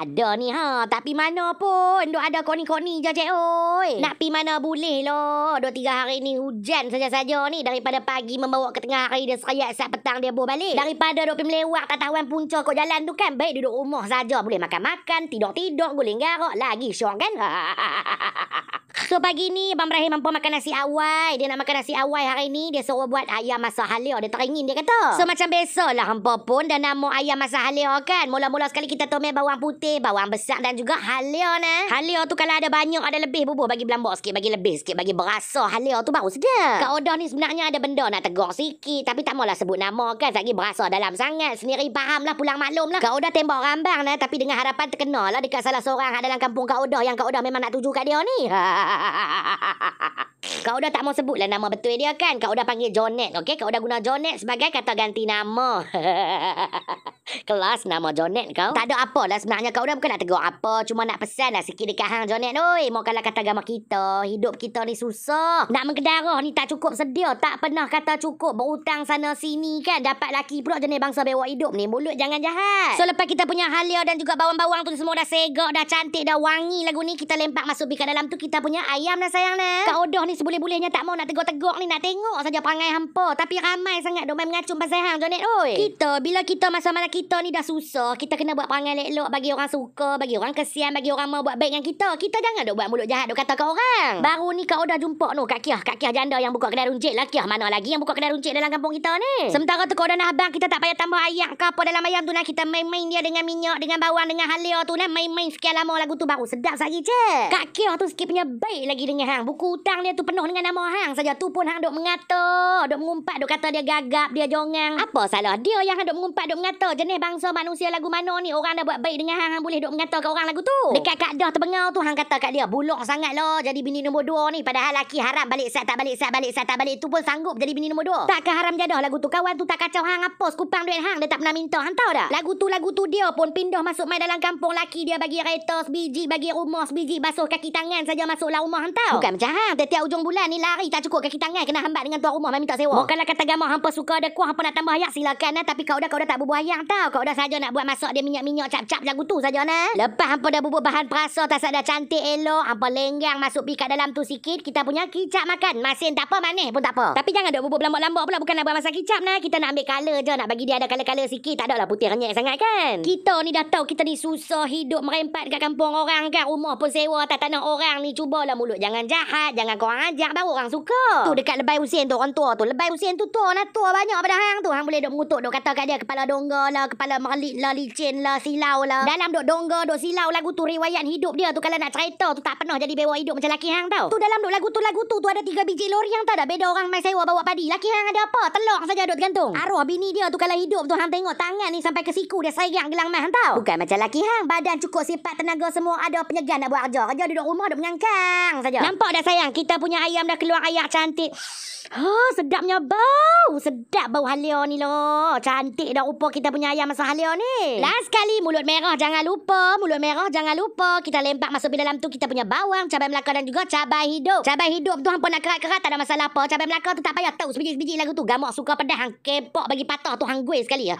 ada ni ha. Tapi mana pun duk ada koni-koni je cik oi. Nak pi mana boleh lo. Dua tiga hari ni hujan saja-saja ni daripada pagi membawa ke tengah hari dia serayat saat petang dia bo balik. Daripada duk pi melewat tak tahuan punca kok jalan tu kan. Baik duduk rumah saja boleh makan-makan, tidur-tidur, guling garak lagi syok kan. So pagi ni Abang Rahim mampu makan nasi awai Dia nak makan nasi awai hari ni Dia suruh buat ayam masak halia Dia teringin dia kata So macam besok lah hampa pun Dah nama ayam masak halia kan Mula-mula sekali kita tumis bawang putih Bawang besar dan juga halia na Halia tu kalau ada banyak ada lebih bubuh Bagi belambak sikit Bagi lebih sikit Bagi berasa halia tu baru sedap Kat odah ni sebenarnya ada benda nak tegur sikit Tapi tak maulah sebut nama kan Lagi berasa dalam sangat Sendiri faham lah pulang maklum lah Kat odah tembak rambang na Tapi dengan harapan terkenal lah Dekat salah seorang ada dalam kampung kat odah Yang kat odah memang nak tuju kat dia ni ha, ha, ha. Kau dah tak mau sebutlah nama betul dia kan? Kau dah panggil Jonet, okey? Kau dah guna Jonet sebagai kata ganti nama. Kelas nama Jonet kau. Tak ada apa lah sebenarnya kau dah bukan nak tegur apa. Cuma nak pesan lah sikit dekat hang Jonet. Oi, mau kalah kata agama kita. Hidup kita ni susah. Nak mengedarah ni tak cukup sedia. Tak pernah kata cukup. Berutang sana sini kan. Dapat laki pula jenis bangsa bewa hidup ni. Mulut jangan jahat. So lepas kita punya halia dan juga bawang-bawang tu semua dah segak, dah cantik, dah wangi lagu ni. Kita lempak masuk bika dalam tu. Kita punya ayam dah sayang dah. Kak Odoh ni seboleh-bolehnya tak mau nak tegur-tegur ni. Nak tengok saja perangai hampa. Tapi ramai sangat dok main mengacung pasal hang Jonet. Oi. Kita bila kita masa-masa kita kita ni dah susah, kita kena buat perangai elok bagi orang suka, bagi orang kesian, bagi orang mau buat baik dengan kita. Kita jangan dok buat mulut jahat dok kata kat orang. Baru ni kau dah jumpa noh Kak Kiah, Kak Kiah janda yang buka kedai runcit lah Kiah. Mana lagi yang buka kedai runcit dalam kampung kita ni? Sementara tu kau dah nak abang, kita tak payah tambah ayam ke apa dalam ayam tu nak lah. kita main-main dia dengan minyak, dengan bawang, dengan halia tu nak lah. main-main sekian lama lagu tu baru sedap sagi je. Kak Kiah tu sikit punya baik lagi dengan hang. Buku hutang dia tu penuh dengan nama hang saja tu pun hang dok mengata, dok mengumpat, dok kata dia gagap, dia jongang. Apa salah dia yang hang dok mengumpat, dok mengata? Jenis jenis bangsa manusia lagu mana ni orang dah buat baik dengan hang hang boleh duk mengata kat orang lagu tu? Dekat Kak Dah terbengau tu hang kata kat dia buluk sangat lah jadi bini nombor dua ni padahal laki harap balik sat tak balik sat balik sat tak balik tu pun sanggup jadi bini nombor dua. Tak haram jadah lagu tu kawan tu tak kacau hang apa skupang duit hang dia tak pernah minta hang tahu dah. Lagu tu lagu tu dia pun pindah masuk mai dalam kampung laki dia bagi kereta sebiji bagi rumah sebiji basuh kaki tangan saja masuklah rumah hang tahu. Bukan macam hang tiap ujung bulan ni lari tak cukup kaki tangan kena hambat dengan tuan rumah mai minta sewa. Bukanlah kata gamah hangpa suka ada kuah hangpa nak tambah ayak silakan lah. tapi kau dah kau dah tak berbuah ayak tahu kau dah saja nak buat masak dia minyak-minyak cap-cap lagu tu saja nah. Lepas hampa dah bubuh bahan perasa tak sadar cantik elok, hampa lenggang masuk pi kat dalam tu sikit, kita punya kicap makan. Masin tak apa, manis pun tak apa. Tapi jangan dok bubuh lambat-lambat pula bukan nak buat masak kicap nah. Kita nak ambil color je nak bagi dia ada color-color sikit, tak adalah putih renyek sangat kan. Kita ni dah tahu kita ni susah hidup merempat kat kampung orang kan. Rumah pun sewa atas tanah orang ni cubalah mulut jangan jahat, jangan kau ajar baru orang suka. Tu dekat lebai usin tu orang tua tu. Lebai usin tu tua nak tua banyak pada hang tu. Hang boleh dok mengutuk dok kata kat dia kepala dongga lah lah kepala malik lah licin lah silau lah dalam dok dongga dok silau lagu tu riwayat hidup dia tu kalau nak cerita tu tak pernah jadi bewa hidup macam laki hang tau tu dalam dok lagu tu lagu tu tu ada tiga biji lori yang tak ada beda orang main sewa bawa padi laki hang ada apa telur saja dok gantung arwah bini dia tu kalau hidup tu hang tengok tangan ni sampai ke siku dia sayang gelang mah tau bukan macam laki hang badan cukup sifat tenaga semua ada penyegar nak buat kerja kerja duduk rumah duduk mengangkang saja nampak dah sayang kita punya ayam dah keluar air cantik Ha, oh, sedapnya bau. Sedap bau halia ni lah. Cantik dah rupa kita punya ayam masa halia ni. Last kali mulut merah jangan lupa. Mulut merah jangan lupa. Kita lempak masuk dalam tu kita punya bawang, cabai melaka dan juga cabai hidup. Cabai hidup tu hampa nak kerat-kerat tak ada masalah apa. Cabai melaka tu tak payah tahu sebiji-sebiji lagu tu. Gamak suka pedas hang kepok bagi patah tu hang gue sekali.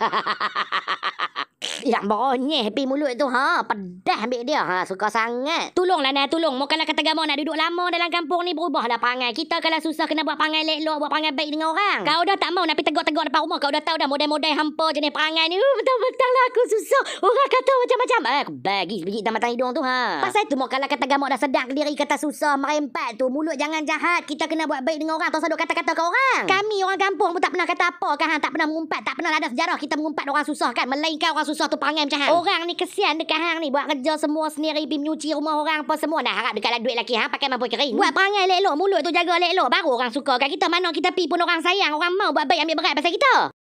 yang bonyeh pi mulut tu ha pedah ambil dia ha suka sangat tolonglah nak tolong Mau kalau kata gamo nak duduk lama dalam kampung ni berubahlah pangai kita kalau susah kena buat pangai lelok buat pangai baik dengan orang kau dah tak mau nak pi tegak-tegak depan rumah kau dah tahu dah modai-modai hampa jenis pangai ni uh, betul-betul lah aku susah orang kata macam-macam eh aku bagi biji tamat hidung tu ha pasal tu mau kalau kata gamo dah sedang diri kata susah merempat tu mulut jangan jahat kita kena buat baik dengan orang tak usah kata-kata kau orang kami orang kampung pun tak pernah kata apa kan tak pernah mengumpat tak pernah ada sejarah kita mengumpat orang susah kan melainkan orang susah tu panggil macam hang. Orang ni kesian dekat hang ni. Buat kerja semua sendiri. Bim nyuci rumah orang apa semua. Dah harap dekat lah duit lelaki hang. Pakai mampu kering. Buat panggil lelok. Mulut tu jaga lelok. Baru orang suka kat kita. Mana kita pi pun orang sayang. Orang mau buat baik ambil berat pasal kita.